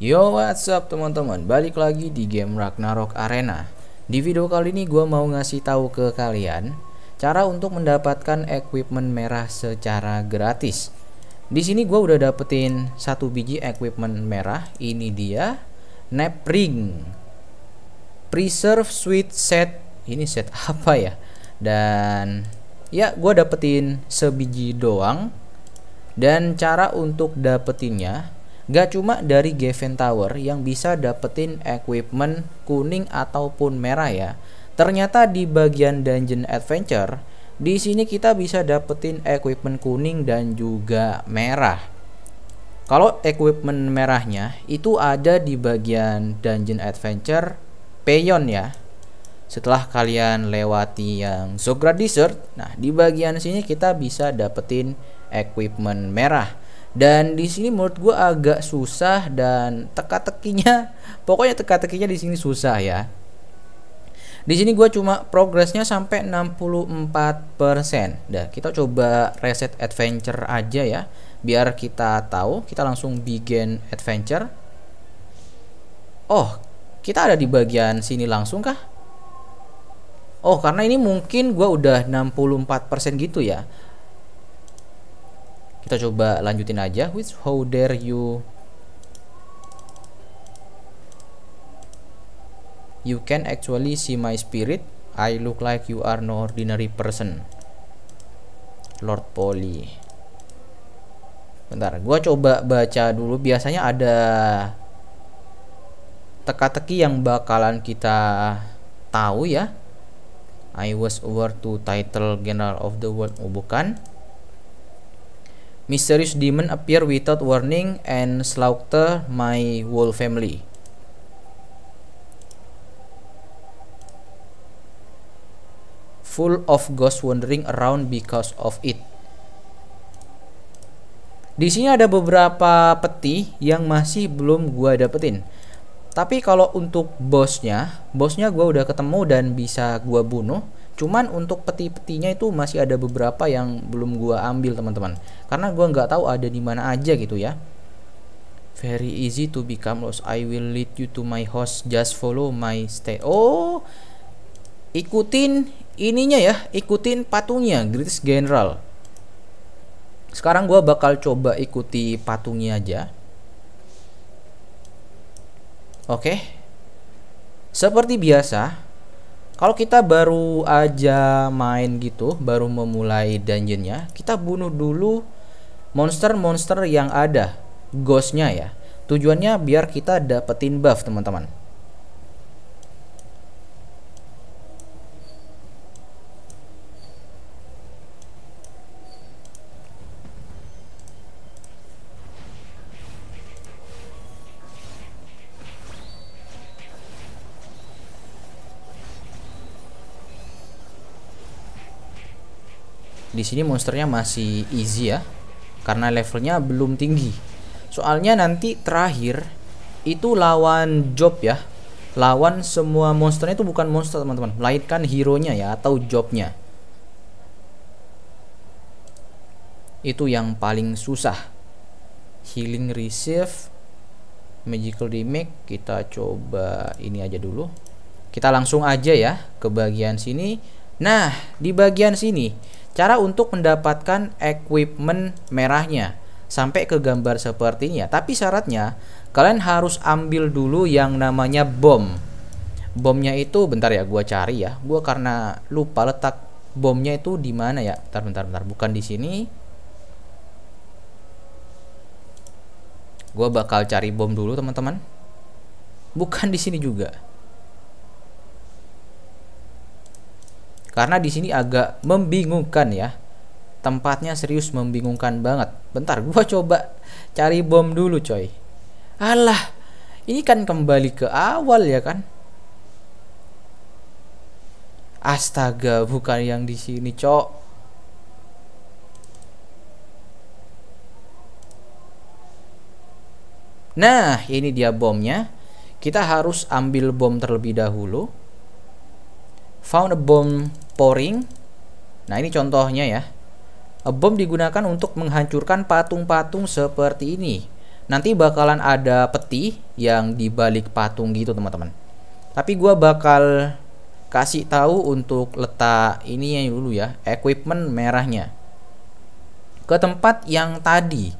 Yo what's up teman-teman balik lagi di game Ragnarok Arena Di video kali ini gue mau ngasih tahu ke kalian Cara untuk mendapatkan equipment merah secara gratis di sini gue udah dapetin satu biji equipment merah Ini dia Nap Ring Preserve Sweet Set Ini set apa ya Dan ya gue dapetin sebiji doang Dan cara untuk dapetinnya Gak cuma dari Gaven Tower yang bisa dapetin equipment kuning ataupun merah ya. Ternyata di bagian Dungeon Adventure, di sini kita bisa dapetin equipment kuning dan juga merah. Kalau equipment merahnya itu ada di bagian Dungeon Adventure Payon ya. Setelah kalian lewati yang Zogra Desert, nah di bagian sini kita bisa dapetin equipment merah dan di sini menurut gue agak susah dan teka-tekinya pokoknya teka-tekinya di sini susah ya di sini gue cuma progresnya sampai 64% dah kita coba reset adventure aja ya biar kita tahu kita langsung begin adventure oh kita ada di bagian sini langsung kah Oh karena ini mungkin gue udah 64% gitu ya kita coba lanjutin aja which how dare you you can actually see my spirit I look like you are no ordinary person Lord Polly bentar gua coba baca dulu biasanya ada teka-teki yang bakalan kita tahu ya I was over to title General of the World oh bukan Mysterious demon appear without warning and slaughter my whole family. Full of ghosts wandering around because of it. Di sini ada beberapa peti yang masih belum gua dapetin. Tapi kalau untuk bosnya, bosnya gua udah ketemu dan bisa gua bunuh. Cuman untuk peti-petinya itu masih ada beberapa yang belum gua ambil teman-teman. Karena gua nggak tahu ada di mana aja gitu ya. Very easy to become lost. I will lead you to my house. Just follow my stay. Oh, ikutin ininya ya, ikutin patungnya, Greatest General. Sekarang gua bakal coba ikuti patungnya aja. Oke. Okay. Seperti biasa, kalau kita baru aja main gitu, baru memulai dungeonnya, kita bunuh dulu monster-monster yang ada, ghostnya ya. Tujuannya biar kita dapetin buff teman-teman. di sini monsternya masih easy ya karena levelnya belum tinggi soalnya nanti terakhir itu lawan job ya lawan semua monsternya itu bukan monster teman-teman melainkan hero nya ya atau jobnya itu yang paling susah healing receive magical damage kita coba ini aja dulu kita langsung aja ya ke bagian sini nah di bagian sini Cara untuk mendapatkan equipment merahnya sampai ke gambar sepertinya. Tapi syaratnya kalian harus ambil dulu yang namanya bom. Bomnya itu bentar ya, gua cari ya. Gua karena lupa letak bomnya itu di mana ya? Bentar bentar bentar, bukan di sini. Gua bakal cari bom dulu, teman-teman. Bukan di sini juga. Karena di sini agak membingungkan ya. Tempatnya serius membingungkan banget. Bentar, gua coba cari bom dulu, coy. Alah, ini kan kembali ke awal ya kan? Astaga, bukan yang di sini, cok. Nah, ini dia bomnya. Kita harus ambil bom terlebih dahulu. Found a bomb pouring. Nah, ini contohnya ya. A bomb digunakan untuk menghancurkan patung-patung seperti ini. Nanti bakalan ada peti yang dibalik patung gitu, teman-teman. Tapi gue bakal kasih tahu untuk letak ini yang dulu ya, equipment merahnya. Ke tempat yang tadi.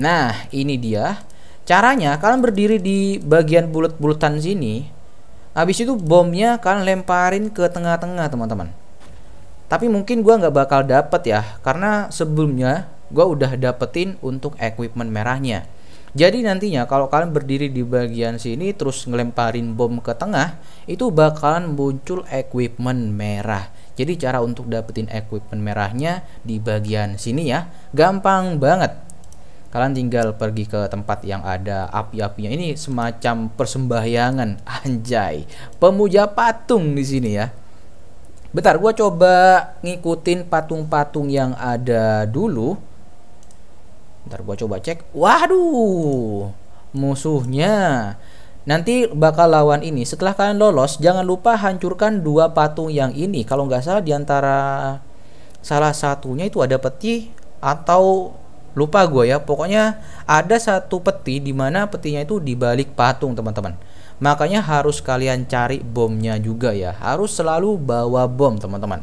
Nah, ini dia. Caranya kalian berdiri di bagian bulat-bulatan sini Habis itu bomnya kan lemparin ke tengah-tengah teman-teman. Tapi mungkin gue nggak bakal dapet ya, karena sebelumnya gue udah dapetin untuk equipment merahnya. Jadi nantinya kalau kalian berdiri di bagian sini terus ngelemparin bom ke tengah, itu bakalan muncul equipment merah. Jadi cara untuk dapetin equipment merahnya di bagian sini ya, gampang banget kalian tinggal pergi ke tempat yang ada api-apinya ini semacam persembahyangan anjay pemuja patung di sini ya bentar gua coba ngikutin patung-patung yang ada dulu bentar gua coba cek waduh musuhnya Nanti bakal lawan ini setelah kalian lolos jangan lupa hancurkan dua patung yang ini kalau nggak salah diantara salah satunya itu ada peti atau lupa gue ya pokoknya ada satu peti di mana petinya itu dibalik patung teman-teman makanya harus kalian cari bomnya juga ya harus selalu bawa bom teman-teman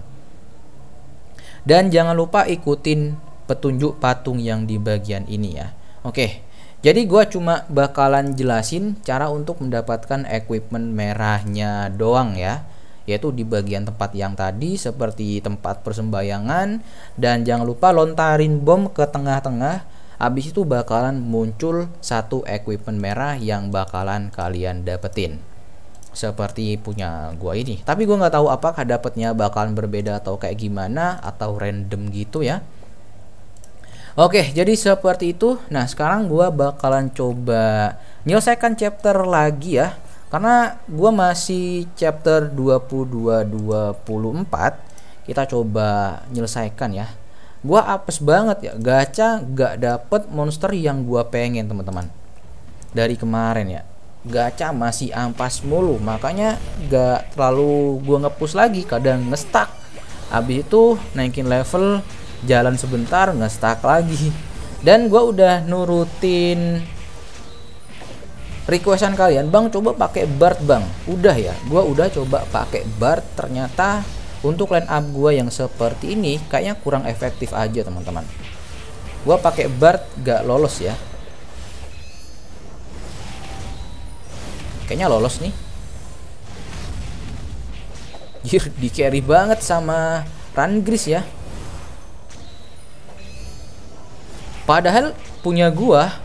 dan jangan lupa ikutin petunjuk patung yang di bagian ini ya oke jadi gue cuma bakalan jelasin cara untuk mendapatkan equipment merahnya doang ya yaitu di bagian tempat yang tadi seperti tempat persembayangan dan jangan lupa lontarin bom ke tengah-tengah habis itu bakalan muncul satu equipment merah yang bakalan kalian dapetin seperti punya gua ini tapi gua nggak tahu apakah dapatnya bakalan berbeda atau kayak gimana atau random gitu ya Oke, jadi seperti itu. Nah, sekarang gua bakalan coba menyelesaikan chapter lagi ya karena gue masih chapter 22 24 kita coba nyelesaikan ya gue apes banget ya gacha gak dapet monster yang gue pengen teman-teman dari kemarin ya gacha masih ampas mulu makanya gak terlalu gue ngepus lagi kadang ngestak habis itu naikin level jalan sebentar ngestak lagi dan gue udah nurutin requestan kalian bang coba pakai BART bang udah ya gua udah coba pakai BART ternyata untuk line up gua yang seperti ini kayaknya kurang efektif aja teman-teman gua pakai BART gak lolos ya kayaknya lolos nih Jir, di carry banget sama run gris ya. Padahal punya gua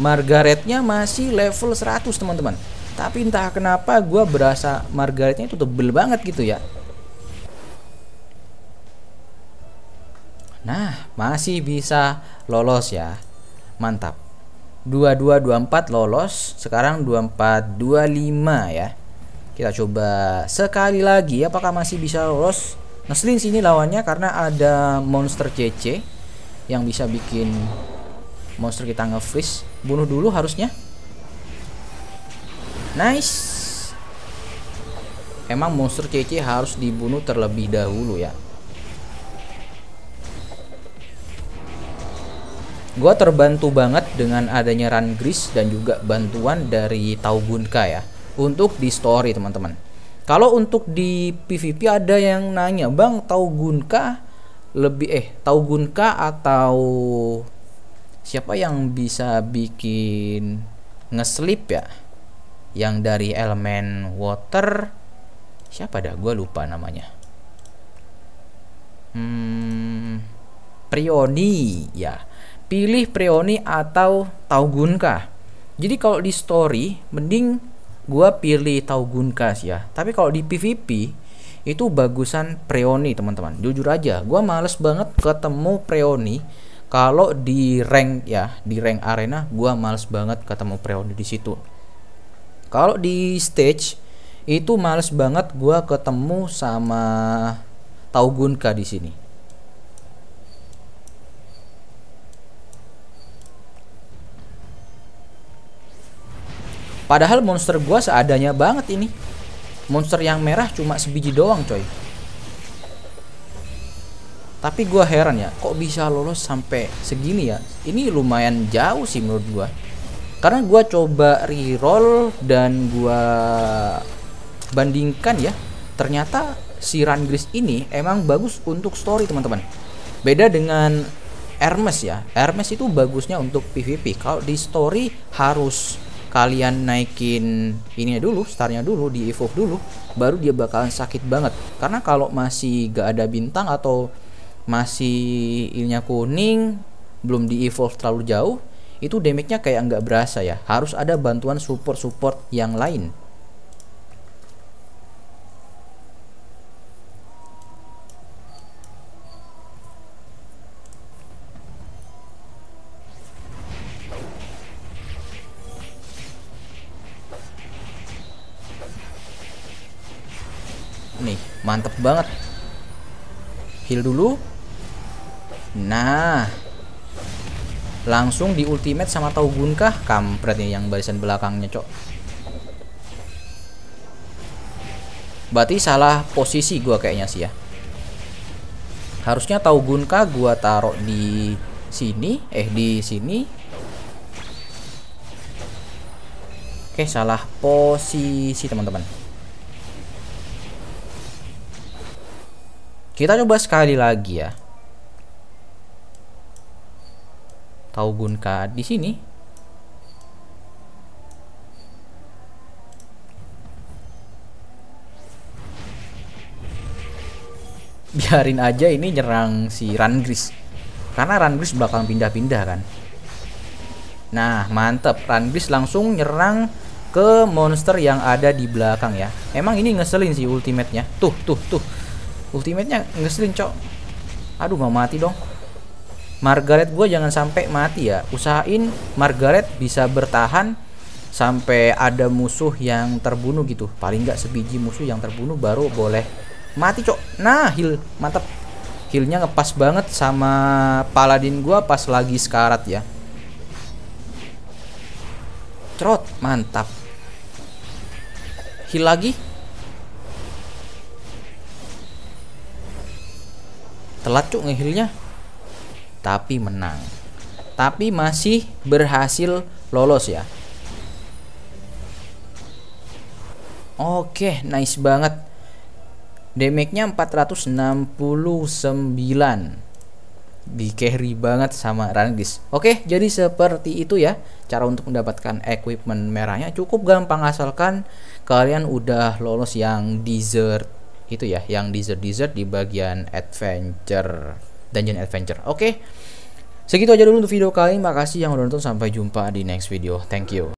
Margaretnya masih level 100 teman-teman tapi entah kenapa gue berasa Margaretnya itu tebel banget gitu ya Nah masih bisa lolos ya Mantap 2224 lolos Sekarang 2425 ya Kita coba sekali lagi Apakah masih bisa lolos Ngeselin sini lawannya karena ada monster CC Yang bisa bikin monster kita nge-freeze bunuh dulu harusnya nice emang monster CC harus dibunuh terlebih dahulu ya gua terbantu banget dengan adanya Run Gris dan juga bantuan dari Taubunka ya untuk di story teman-teman kalau untuk di PVP ada yang nanya bang Taugunka lebih eh Taugunka atau siapa yang bisa bikin ngeslip ya yang dari elemen water siapa dah gue lupa namanya hmm, Prioni ya pilih Prioni atau Taugunka jadi kalau di story mending gue pilih Taugunka sih ya tapi kalau di PVP itu bagusan Preoni teman-teman jujur aja gue males banget ketemu Preoni kalau di rank ya di rank arena gua males banget ketemu pre-order di situ kalau di stage itu males banget gua ketemu sama Taugunka di sini Padahal monster gua seadanya banget ini. Monster yang merah cuma sebiji doang, coy tapi gue heran ya kok bisa lolos sampai segini ya ini lumayan jauh sih menurut gue karena gue coba reroll dan gue bandingkan ya ternyata si Rangris ini emang bagus untuk story teman-teman beda dengan Hermes ya Hermes itu bagusnya untuk PvP kalau di story harus kalian naikin ininya dulu starnya dulu di evolve dulu baru dia bakalan sakit banget karena kalau masih gak ada bintang atau masih ilnya kuning belum di evolve terlalu jauh itu damage-nya kayak nggak berasa ya harus ada bantuan support-support yang lain nih mantep banget heal dulu nah langsung di ultimate sama tahu gunkah kampret nih yang barisan belakangnya cok berarti salah posisi gua kayaknya sih ya harusnya tahu gunkah gua taruh di sini eh di sini oke salah posisi teman-teman Kita coba sekali lagi ya. Tahu Taugunka di sini. Biarin aja ini nyerang si Rangris. Karena Rangris bakal pindah-pindah kan. Nah, mantep. Rangris langsung nyerang ke monster yang ada di belakang ya. Emang ini ngeselin sih ultimate-nya. Tuh, tuh, tuh ultimate-nya ngeselin cok aduh mau mati dong Margaret gue jangan sampai mati ya usahain Margaret bisa bertahan sampai ada musuh yang terbunuh gitu paling nggak sebiji musuh yang terbunuh baru boleh mati cok nah heal mantap healnya ngepas banget sama paladin gue pas lagi sekarat ya trot mantap heal lagi telat cuk ngehilnya tapi menang tapi masih berhasil lolos ya oke nice banget damage-nya 469 di carry banget sama Rangis. Oke, jadi seperti itu ya cara untuk mendapatkan equipment merahnya cukup gampang asalkan kalian udah lolos yang desert itu ya yang dessert dessert di bagian adventure dungeon adventure oke okay? segitu aja dulu untuk video kali ini makasih yang udah nonton sampai jumpa di next video thank you